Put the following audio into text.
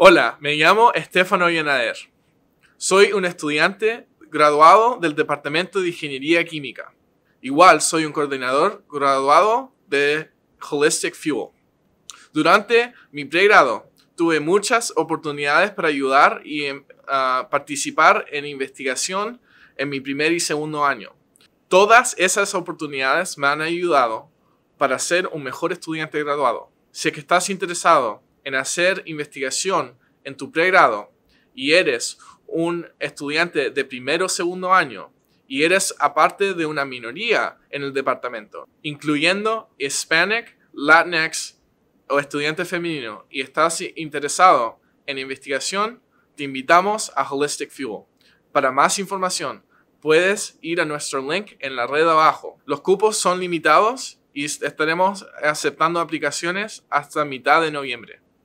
Hola, me llamo Estefano Llenader. Soy un estudiante graduado del Departamento de Ingeniería Química. Igual soy un coordinador graduado de Holistic Fuel. Durante mi pregrado tuve muchas oportunidades para ayudar y em, participar en investigación en mi primer y segundo año. Todas esas oportunidades me han ayudado para ser un mejor estudiante graduado. Si es que estás interesado en hacer investigación en tu pregrado y eres un estudiante de primero o segundo año y eres aparte de una minoría en el departamento, incluyendo Hispanic, Latinx o estudiante femenino y estás interesado en investigación, te invitamos a Holistic Fuel. Para más información, puedes ir a nuestro link en la red abajo. Los cupos son limitados y estaremos aceptando aplicaciones hasta mitad de noviembre.